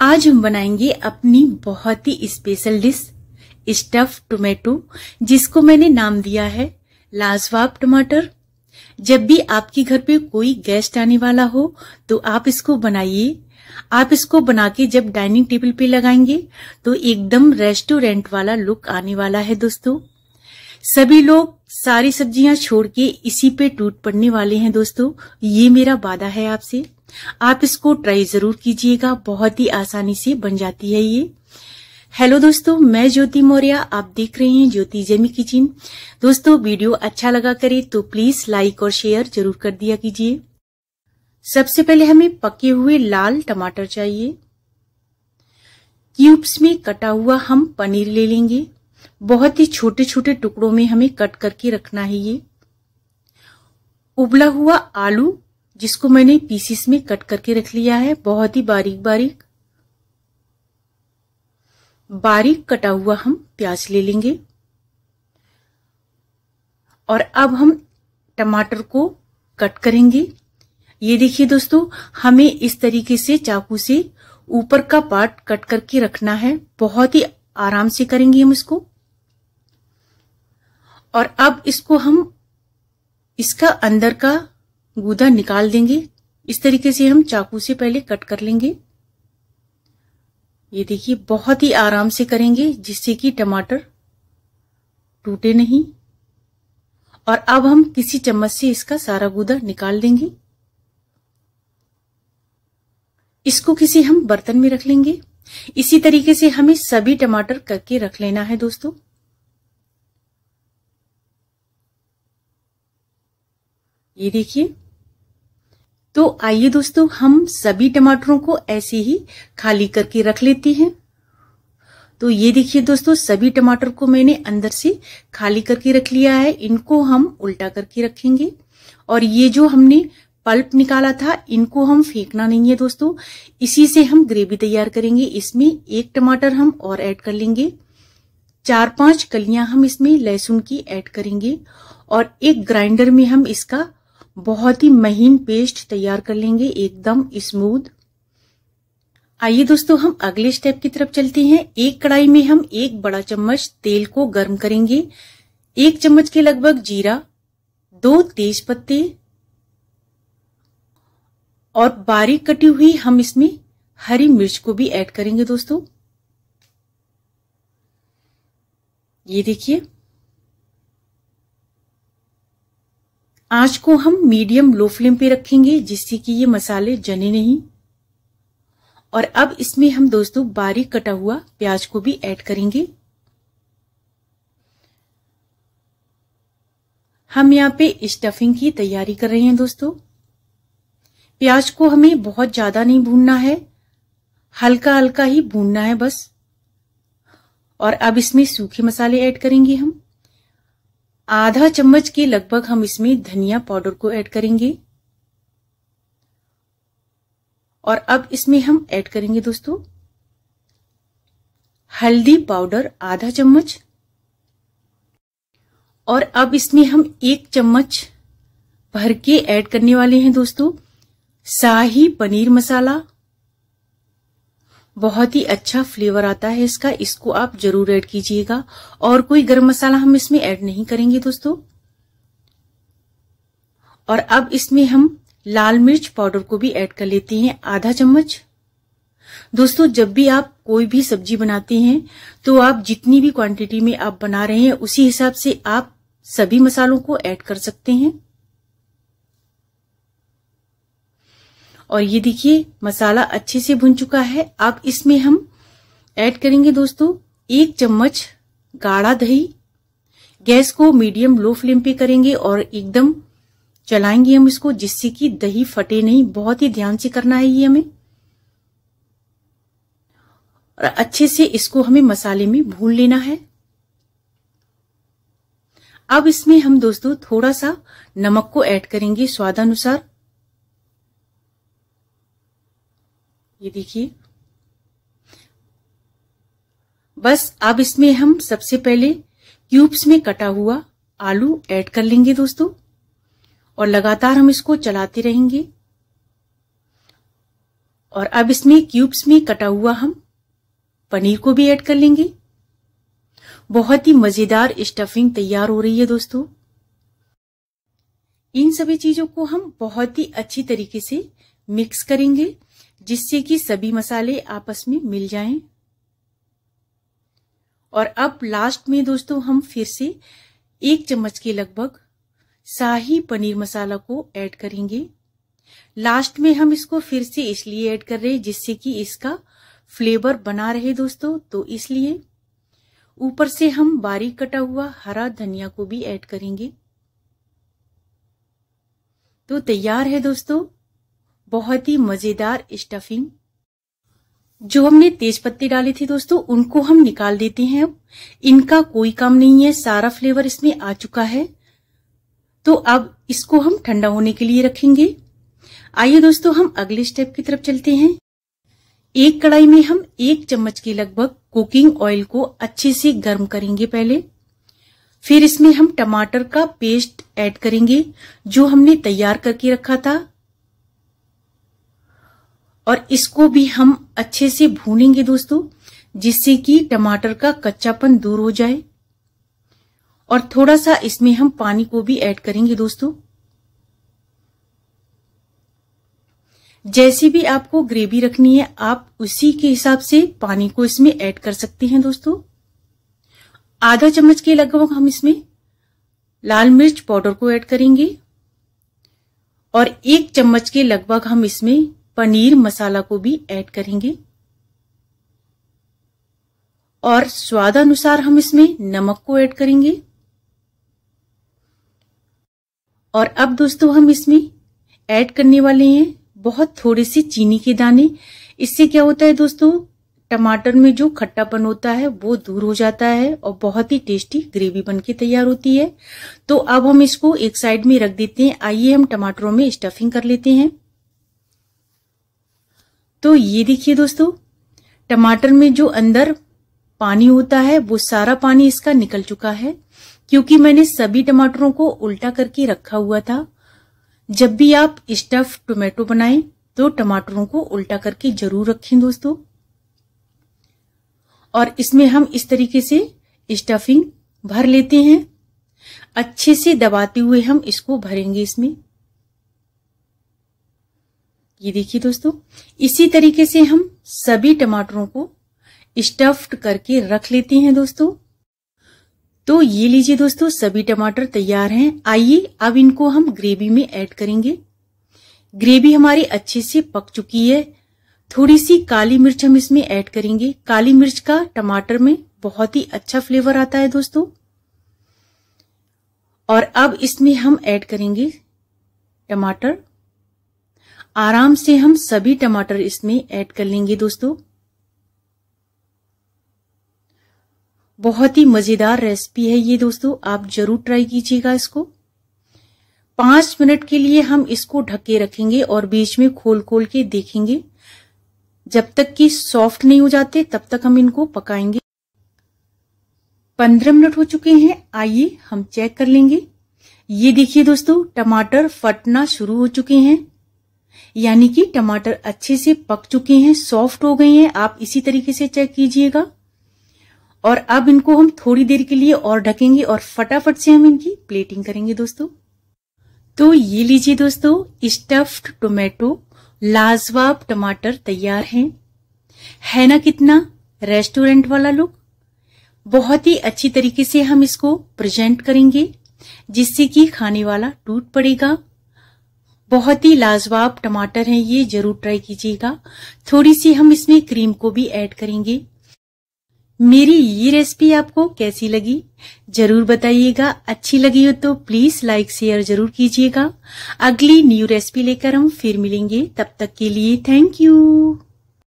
आज हम बनाएंगे अपनी बहुत ही स्पेशल डिश स्टफ टोमेटो जिसको मैंने नाम दिया है लाजवाब टमाटर जब भी आपके घर पे कोई गेस्ट आने वाला हो तो आप इसको बनाइए आप इसको बना के जब डाइनिंग टेबल पे लगाएंगे तो एकदम रेस्टोरेंट वाला लुक आने वाला है दोस्तों सभी लोग सारी सब्जियां छोड़ के इसी पे टूट पड़ने वाले हैं दोस्तों ये मेरा वादा है आपसे आप इसको ट्राई जरूर कीजिएगा बहुत ही आसानी से बन जाती है ये हेलो दोस्तों मैं ज्योति मौर्य आप देख रहे हैं ज्योति जेमी किचन दोस्तों वीडियो अच्छा लगा करे तो प्लीज लाइक और शेयर जरूर कर दिया कीजिए सबसे पहले हमें पके हुए लाल टमाटर चाहिए क्यूब्स में कटा हुआ हम पनीर ले लेंगे बहुत ही छोटे छोटे टुकड़ों में हमें कट करके रखना है ये उबला हुआ आलू जिसको मैंने पीसीस में कट करके रख लिया है बहुत ही बारीक बारीक बारीक कटा हुआ हम प्याज ले लेंगे और अब हम टमाटर को कट करेंगे ये देखिए दोस्तों हमें इस तरीके से चाकू से ऊपर का पार्ट कट करके रखना है बहुत ही आराम से करेंगे हम इसको और अब इसको हम इसका अंदर का गूदा निकाल देंगे इस तरीके से हम चाकू से पहले कट कर लेंगे ये देखिए बहुत ही आराम से करेंगे जिससे कि टमाटर टूटे नहीं और अब हम किसी चम्मच से इसका सारा गूदा निकाल देंगे इसको किसी हम बर्तन में रख लेंगे इसी तरीके से हमें सभी टमाटर करके रख लेना है दोस्तों ये देखिए तो आइए दोस्तों हम सभी टमाटरों को ऐसे ही खाली करके रख लेते हैं तो ये देखिए दोस्तों सभी टमाटर को मैंने अंदर से खाली करके रख लिया है इनको हम उल्टा करके रखेंगे और ये जो हमने पल्प निकाला था इनको हम फेंकना नहीं है दोस्तों इसी से हम ग्रेवी तैयार करेंगे इसमें एक टमाटर हम और ऐड कर लेंगे चार पांच कलियां हम इसमें लहसुन की ऐड करेंगे और एक ग्राइंडर में हम इसका बहुत ही महीन पेस्ट तैयार कर लेंगे एकदम स्मूथ आइए दोस्तों हम अगले स्टेप की तरफ चलते हैं एक कढ़ाई में हम एक बड़ा चम्मच तेल को गर्म करेंगे एक चम्मच के लगभग जीरा दो तेज पत्ते और बारीक कटी हुई हम इसमें हरी मिर्च को भी ऐड करेंगे दोस्तों ये देखिए आंच को हम मीडियम लो फ्लेम पे रखेंगे जिससे कि ये मसाले जने नहीं और अब इसमें हम दोस्तों बारीक कटा हुआ प्याज को भी ऐड करेंगे हम यहाँ पे स्टफिंग की तैयारी कर रहे हैं दोस्तों प्याज को हमें बहुत ज्यादा नहीं भूनना है हल्का हल्का ही भूनना है बस और अब इसमें सूखे मसाले ऐड करेंगे हम आधा चम्मच के लगभग हम इसमें धनिया पाउडर को ऐड करेंगे और अब इसमें हम ऐड करेंगे दोस्तों हल्दी पाउडर आधा चम्मच और अब इसमें हम एक चम्मच भर के ऐड करने वाले हैं दोस्तों शाही पनीर मसाला बहुत ही अच्छा फ्लेवर आता है इसका इसको आप जरूर ऐड कीजिएगा और कोई गर्म मसाला हम इसमें ऐड नहीं करेंगे दोस्तों और अब इसमें हम लाल मिर्च पाउडर को भी ऐड कर लेते हैं आधा चम्मच दोस्तों जब भी आप कोई भी सब्जी बनाते हैं तो आप जितनी भी क्वांटिटी में आप बना रहे हैं उसी हिसाब से आप सभी मसालों को ऐड कर सकते हैं और ये देखिए मसाला अच्छे से भुन चुका है अब इसमें हम ऐड करेंगे दोस्तों एक चम्मच गाढ़ा दही गैस को मीडियम लो फ्लेम पे करेंगे और एकदम चलाएंगे हम इसको जिससे कि दही फटे नहीं बहुत ही ध्यान से करना है ये हमें और अच्छे से इसको हमें मसाले में भून लेना है अब इसमें हम दोस्तों थोड़ा सा नमक को ऐड करेंगे स्वादानुसार ये देखिए बस अब इसमें हम सबसे पहले क्यूब्स में कटा हुआ आलू ऐड कर लेंगे दोस्तों और लगातार हम इसको चलाते रहेंगे और अब इसमें क्यूब्स में कटा हुआ हम पनीर को भी ऐड कर लेंगे बहुत ही मजेदार स्टफिंग तैयार हो रही है दोस्तों इन सभी चीजों को हम बहुत ही अच्छी तरीके से मिक्स करेंगे जिससे कि सभी मसाले आपस में मिल जाएं और अब लास्ट में दोस्तों हम फिर से एक चम्मच के लगभग शाही पनीर मसाला को ऐड करेंगे लास्ट में हम इसको फिर से इसलिए ऐड कर रहे हैं जिससे कि इसका फ्लेवर बना रहे दोस्तों तो इसलिए ऊपर से हम बारीक कटा हुआ हरा धनिया को भी ऐड करेंगे तो तैयार है दोस्तों बहुत ही मजेदार स्टफिंग जो हमने तेज पत्ते डाले थे दोस्तों उनको हम निकाल देते हैं इनका कोई काम नहीं है सारा फ्लेवर इसमें आ चुका है तो अब इसको हम ठंडा होने के लिए रखेंगे आइए दोस्तों हम अगले स्टेप की तरफ चलते हैं एक कढ़ाई में हम एक चम्मच के लगभग कुकिंग ऑयल को अच्छे से गर्म करेंगे पहले फिर इसमें हम टमाटर का पेस्ट ऐड करेंगे जो हमने तैयार करके रखा था और इसको भी हम अच्छे से भूनेंगे दोस्तों जिससे कि टमाटर का कच्चापन दूर हो जाए और थोड़ा सा इसमें हम पानी को भी ऐड करेंगे दोस्तों जैसी भी आपको ग्रेवी रखनी है आप उसी के हिसाब से पानी को इसमें ऐड कर सकते हैं दोस्तों आधा चम्मच के लगभग हम इसमें लाल मिर्च पाउडर को ऐड करेंगे और एक चम्मच के लगभग हम इसमें पनीर मसाला को भी ऐड करेंगे और स्वाद अनुसार हम इसमें नमक को ऐड करेंगे और अब दोस्तों हम इसमें ऐड करने वाले हैं बहुत थोड़े से चीनी के दाने इससे क्या होता है दोस्तों टमाटर में जो खट्टापन होता है वो दूर हो जाता है और बहुत ही टेस्टी ग्रेवी बनके तैयार होती है तो अब हम इसको एक साइड में रख देते हैं आइए हम टमाटरों में स्टफिंग कर लेते हैं तो ये देखिए दोस्तों टमाटर में जो अंदर पानी होता है वो सारा पानी इसका निकल चुका है क्योंकि मैंने सभी टमाटरों को उल्टा करके रखा हुआ था जब भी आप स्टफ टोमेटो बनाएं तो टमाटरों को उल्टा करके जरूर रखें दोस्तों और इसमें हम इस तरीके से स्टफिंग भर लेते हैं अच्छे से दबाते हुए हम इसको भरेंगे इसमें ये देखिए दोस्तों इसी तरीके से हम सभी टमाटरों को स्टफ्ड करके रख लेते हैं दोस्तों तो ये लीजिए दोस्तों सभी टमाटर तैयार हैं आइए अब इनको हम ग्रेवी में ऐड करेंगे ग्रेवी हमारी अच्छे से पक चुकी है थोड़ी सी काली मिर्च हम इसमें ऐड करेंगे काली मिर्च का टमाटर में बहुत ही अच्छा फ्लेवर आता है दोस्तों और अब इसमें हम ऐड करेंगे टमाटर आराम से हम सभी टमाटर इसमें ऐड कर लेंगे दोस्तों बहुत ही मजेदार रेसिपी है ये दोस्तों आप जरूर ट्राई कीजिएगा इसको पांच मिनट के लिए हम इसको ढके रखेंगे और बीच में खोल खोल के देखेंगे जब तक कि सॉफ्ट नहीं हो जाते तब तक हम इनको पकाएंगे पंद्रह मिनट हो चुके हैं आइए हम चेक कर लेंगे ये देखिए दोस्तों टमाटर फटना शुरू हो चुके हैं यानी कि टमाटर अच्छे से पक चुके हैं सॉफ्ट हो गए हैं आप इसी तरीके से चेक कीजिएगा और अब इनको हम थोड़ी देर के लिए और ढकेंगे और फटाफट से हम इनकी प्लेटिंग करेंगे दोस्तों तो ये लीजिए दोस्तों स्टफ्ड टोमेटो लाजवाब टमाटर तैयार हैं है ना कितना रेस्टोरेंट वाला लुक बहुत ही अच्छी तरीके से हम इसको प्रेजेंट करेंगे जिससे कि खाने वाला टूट पड़ेगा बहुत ही लाजवाब टमाटर हैं ये जरूर ट्राई कीजिएगा थोड़ी सी हम इसमें क्रीम को भी ऐड करेंगे मेरी ये रेसिपी आपको कैसी लगी जरूर बताइएगा अच्छी लगी हो तो प्लीज लाइक शेयर जरूर कीजिएगा अगली न्यू रेसिपी लेकर हम फिर मिलेंगे तब तक के लिए थैंक यू